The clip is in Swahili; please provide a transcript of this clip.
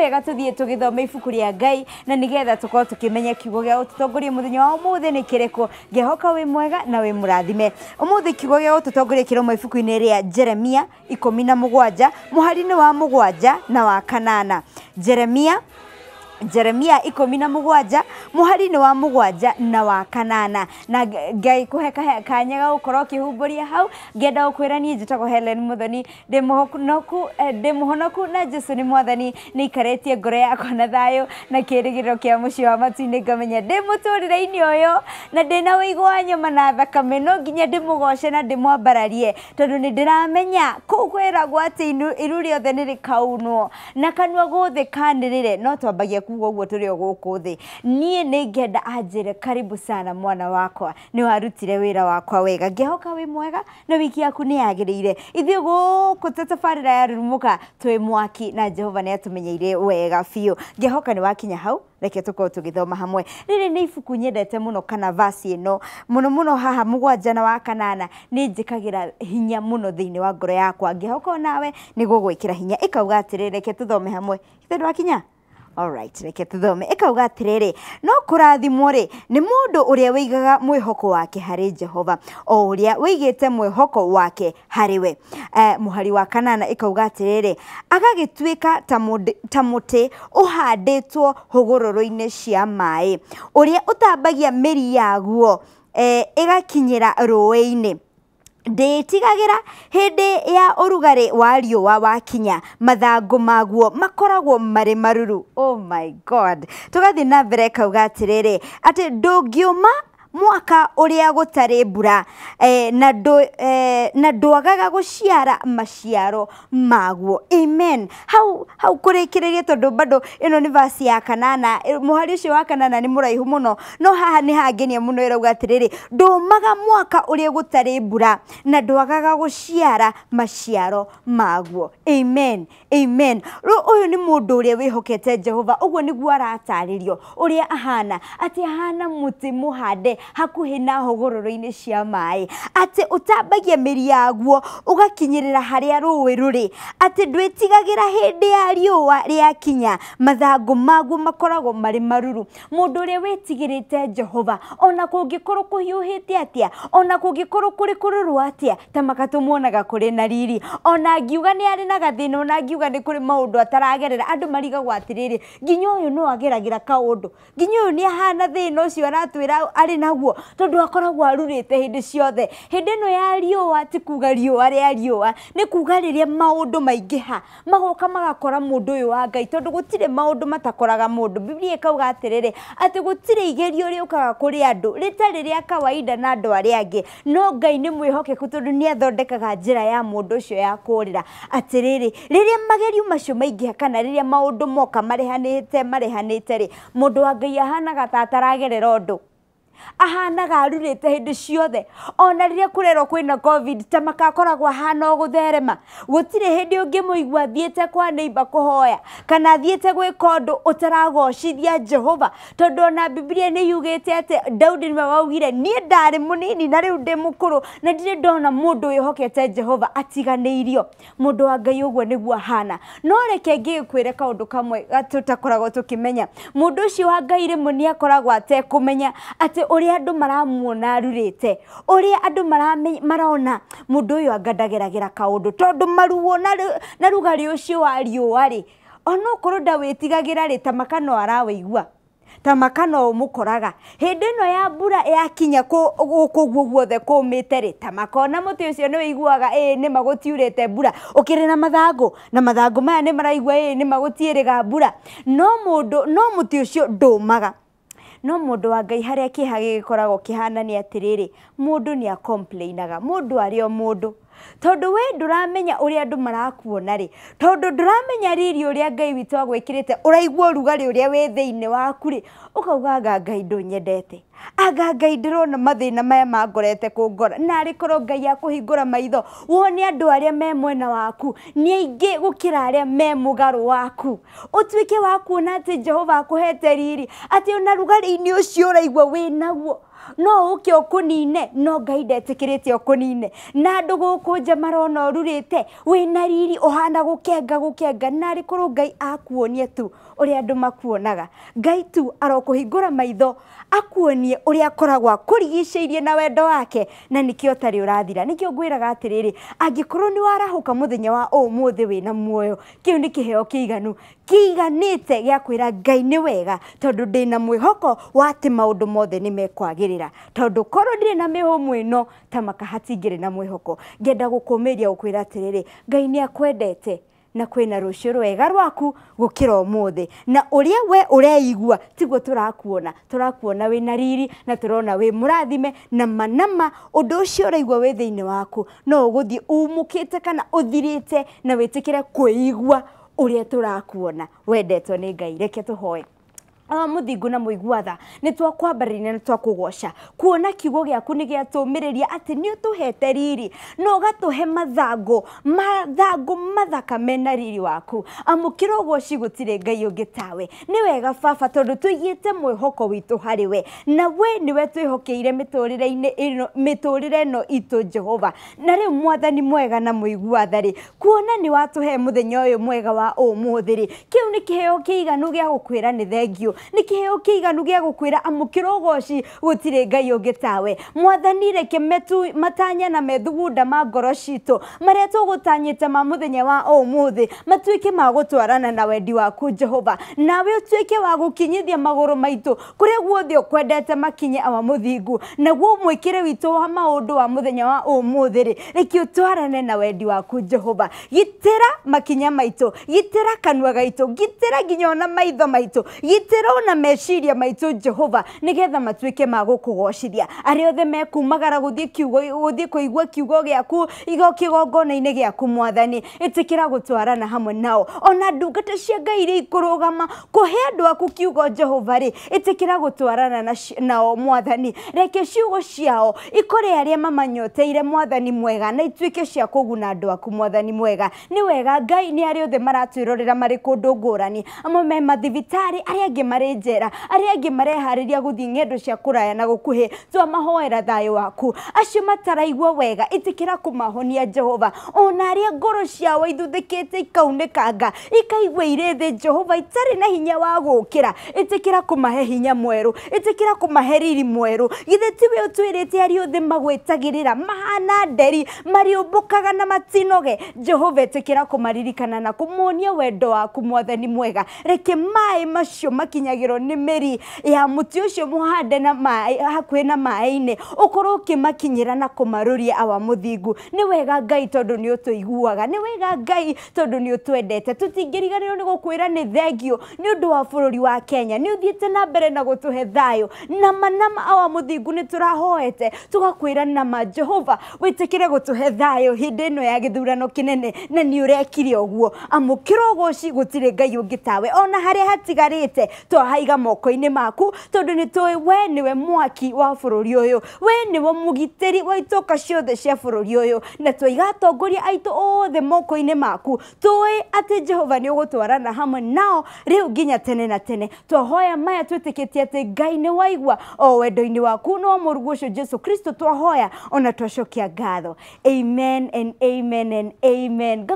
wega tuthie thome ibuku a ngai na nigetha kä tukimenya kiugo gia må muthenya wa umuthi ni kiriku ngehoka wä mwega na å må thä kiugo gia gututongoria kiromo ibuku-inä rä jeremia mi na må muhari-inä wa gwanja na wa kanana jeremia jeremia iko mina mugwanja muhari ni wa mugwanja na wa kanana na ngai kũhe kanya ga gũkorwo kihumburia hau ngĩenda gũkwĩra ni njĩtagwo helen mũthoni eh, ndĩ mũhonoku na jesu ni mwathani ni ikarĩtie ngoro yakwa na thayo na kĩĩrĩgĩrĩro kia mũciĩ wa matu-inĩ ngamenya ndĩ mũtũrĩre-inĩ ũyũ na ndĩna ũigũ wa nyama na thakame no nginya mugoce na ndĩmwambararie tondu ni ndĩramenya kũu kwĩragwo atĩ iru rĩothe ni rĩkaunwo na kanua gũthĩ kanĩrĩre no twambagia kuwa uwa tũrĩ o gũkũ thĩ niĩ nĩ ngenda anjĩre karibu sana mwana wakwa nĩ warutire wĩra wakwa wega Gehoka we mwega na wiki yaku nĩ kutata fari gũkũ yaru yarurumuka tuwe mwaki na jehova na yatu nĩ atũmenyeire wega biũ ngĩhoka nĩ wakinya hau reke tũkorwo tũgĩthoma hamwe rĩrĩ nĩ ibuku ete muno kana vasi eno. Muno muno haha mugu wa jana waka nana. nĩ kagira hinya muno thĩinĩ wa ngoro yakwa ngĩhoka nawe nĩ ikira hinya ĩkauga atĩrĩ reke tũthome hamwe ithe ndwakinya alright reke tuthome uga atiriri no kurathimwo ri ni mundu uria wigaga mwihoko wake harĩ jehova o uria wigite mwihoko wake harĩ we eh, muhari wa kanana ikauga atiriri agagituika ta muti uhanditwo hugururu-ini cia maĩ uria utambagia mĩri yaguo eh, igakinyĩra rũĩ-inĩ ndĩtigagĩra hĩndĩ ya ũrugarĩ wa riũa wakinya mathangũ maguo makoragwo marĩ maruru oh my god tũgathiĩ na mbere kauga atĩrĩrĩ atĩ ndũngĩũma mwaka ũrĩa gũtarĩ mbura eh, na, do, eh, na ndwagaga guciara maciaro maguo amen hau, hau kũrĩkĩrĩrie tondũ bado ino ni vasi ya kanana eh, mũhari ucio wa kanana ni muraihu muno no haha ni hangenia muno ĩrauga atĩrĩrĩ ndũmaga mwaka ũrĩa gũtarĩ mbura na ndwagaga guciara maciaro maguo amen amen rĩu ũyũ nĩ mũndũ ũrĩa wĩhokete jehova ũguo nĩguo aratarĩrio ũrĩa ahana ati ahana muti mũhande hakuhi na hogororo-inĩ cia maĩ atĩ ũtambagia mĩri yaguo ũgakinyĩrĩra harĩa rũĩ rũrĩ atĩ ndwĩtigagĩra hĩndĩ ya riũa rĩakinya mathangũ maguo makoragwo marĩ maruru mũndũ ũrĩa te jehova ona kũngĩkorwo kũhiũhĩte atia ona kũngĩkorwo kũrĩ kũrũrũ atĩa ta makatũmuonaga kũrĩ na riri ona ngiuga nĩ arĩ na gathĩna ona ngiuga nĩ kũrĩ maũndũ ataragerera andũ marigagwo atĩrĩrĩ nginya ũyũ no ageragĩra kaũndũ nginya ũyũ nĩ ahana thĩna ũcio aratwĩra arĩ na naguo tondu akoragwo arurite hindi ciothe hindi no ya riũa ti kuga riũa rĩa riũa kuga rĩrĩa maũndũ maingĩha magoka magakora mũndũ ũyũ wa ngai tondũ gũtirĩ maũndũ matakoraga mũndũ bibilia ĩkauga atĩrĩrĩ atĩ gũtirĩ igerio rĩũkaga kũrĩ andũ rĩtarĩ rĩa kawaida na andũ arĩa angĩ no ngai nĩ mwĩhokeku tondũ nĩ athondekaga njĩra ya mũndũ ũcio ya kũũrĩra atĩrĩrĩ rĩrĩa magerio macio maingĩha kana rĩrĩa maũndũ moka marehanĩte marehanĩte rĩ mũndũ wa ngai ahanaga ta ataragerera ũndũ ahanaga arurite hindi ciothe ona riria kurerwo kwina covid ta makakoragwo hana gutherema gutire hindi ungimuigwa thiete kwa neiba kuhoya kana thiete gwika undu utaragocithia jehova tondu ona biblia ni yugite ati daudi ni waugire nie ndari munini na riu ndi mukuru na ndire ndona mundu wihokete jehova atiganiirio mundu wa ngai uguo niguo hana no reke ngikwire kaundu kamwe tutakoragwo tukimenya mundu ucio wa ngai rimwe ni akoragwo atekumenya ati uria andu maramuona arurite uria andu marona mundu uyu angandageragira kaundu tondu maruo na rugari ucio wa riua ri ona korwo ndawitigagira ri ta makano arawaigua ta makano mukoraga hindi no ya mbura yakinya kuguo guothe kumite ri ta makona muti ucio ni wiguaga ii ni magutiurite mbura ukiri na mathangu na mathangu maya ni maraigua ii ni magutiiriga mbura no mundu no muti ucio ndumaga no mundu wa ngai haria kiha gigikoragwo kihana ni atiriri mundu ni complainaga mundu ari o mundu tondå we ndå ramenya å rä a andå marakuona rä tondå ndå ramenya riri å rä a ngai witå te å rugarä å rä a uria thä inä waku rä ri ukauga anga ngai ndunyendete anga ngai mathä na maya mangorete kå kungora narĩ korwo ngai hingå ra maitho wone arä a me mwena waku nä aingä gå kä ra arä a me må garå waku å ũtuĩke wa kuona atĩ jehova hete riri atä ona rugarä -inä å cio å ũraigua wä naguo no uke ukunine no ngai ndetĩkĩrĩte ũkũnine na andũ gũkũ nja marona ũrurĩte wĩna riri ũhana gukenga gũkenga narĩ korwo ngai akuonie tu ũrĩa andu makuonaga ngai tu arokũhingũra maitho akuonie ũrĩa akoragwo akũrigicĩirie na wendo wake na nĩkĩo ũtarĩ urathira nĩkĩo ngwiraga atiriri angĩkorwo ni warahuka muthenya wa ũmũthĩ wĩna muoyo kiu ni kiheo kiiganu kiiganite gĩa kwĩra ngai nĩ wega tondu ndina mwihoko wa mothe ni mekwagĩrĩra gutigirira tondu korwo ndire na mihumu ino ta makahati ngire na mwihoko ngenda gukumiria ukwira atiriri ngai ni akwendete na kwina rucio rwega rwaku gukira umuthi na uria we ureigua tiguo turakuona turakuona wi na riri na turona wi murathime na manama undu ucio uraigua wi thiini waku no uguthi umukite kana uthirite na witikire kuigua uria turakuona wendetwo ni ngai reke tuhoe ona muthingu na muiguatha ni twakwambariria na twakũgoca kuona kiugo gĩaku nĩ gĩatũmĩrĩria atĩ nĩ ũtũhete riri na ũgatũhe mathangũ mathangũ mathaka mena riri waku amũkĩra ũgoci gũtirĩ ngai ũngĩ tawe nĩ wega baba tondũ tũigĩte mwĩhoko witũ harĩ we na we nĩwe twĩhokeire mĩtũrĩre-inĩ ĩno mĩtũrĩre ĩno itũ jehova na rĩu mwathani mwega na mũiguatharĩ kuona nĩ watũhe mũthenya ũyũ mwega wa ũmũthĩ rĩ ni kiheo kĩheo kĩiganu gĩa gũkwĩra nĩ thengiũ nä kä heo kä iganu gä a gå kwä ra amå kä ra å goci gå tirä ngai å ngä tawe mwathani reke matanya na methugunda ma ngoro citå marä a tågå tanyä te ma må thenya wa å må thä matuä ke ma gå twarana na wendi waku jehova nawe å tuä ke wa gå kinyithia magå rå maitå kå rä a guothe å kwendete makinye awa må thingu naguo mwä kä re witå wa maå ndå wa må thenya wa å må thä rä å twarane na wendi waku jehova gitä ra makinya maitå gitä ra kanua gaitå gitä ra nginya ona maitho maitå gitä ra marona meciria maitå jehova nä getha matuä ma gå kå gocithia arä othe mekumagara gå thiä kiugo gå kå kiugo gä aku igo kä gongona-inä gä aku mwathani ä kä ra gå hamwe nao ona ndungata cia ngai iria ikå rå gama kå aku kiugo jehova rä ä kä nao mwathani reke ciugo ciao ikore arä a mamanyoteire mwathani mwega na ituä ke cia kå guna andå aku mwathani mwega nä wega ngai nä arä othe maratwä rorera marä kå ndå ngårani amwe me mathibitarä arä angä marĩ njera age angĩ mareharĩria gũthiĩ ng'endo cia kuraya na gũkuhĩ twamahoera thayo waku acio mataraigua wega itikira kumahonia jehova ona ari ngoro ciao ithuthĩkĩte ikaunĩkanga ikaigua ire the jehova itari na hinya wa gukira itikira kumahe hinya mweru itikira kũmahe riri mwerũ githĩ tiwe ũtwĩrĩte ari uthi magwetagirira mahana nderi marĩũmbũkaga na matinoge jehova itikira kumaririkana na kumonia wendo waku mwathani mwega reke mai macio maki kinyagirwo nä mä ya må ucio å cio mai hakwe na hakuhä na maä å korwo å kä makinyä ra na kå marå ria awa må thingu nä wega ngai tondå nä å tå iguaga nä wega ngai tondå nä å twendete tå tingä riganä rwo nä gå kwä ra nä thengio nä å ndå wa bururi rå ri wa kenya nä å thiä na mbere na gå tå he manama awa må thingu nä tå rahoete tå gakwä ra nama jehova wä tä thayo re gå tå he thayå hä ä no ya gä thurano kä nene na nä å rekire å guo amå kä ci gå tirä ngai å ngä tawe ona harä a hatigarä te twahaiga moko-inä maku tondå nä tå we nä mwaki wa bå rå ri å yå we nä we må gitä ri wa itå ka ciothe cia bå rå ri å yå na twaiga atongoria aitå othe moko-inä maku tåä atä jehova nä å gå twarana hamwe nao rä u nginya tene na tene twahoya maya twä tä kä atä ngai nä waigua o wendo-inä waku no må rugu å cio jesu kristo twahoya ona twacokia ngatho amen and amen and amen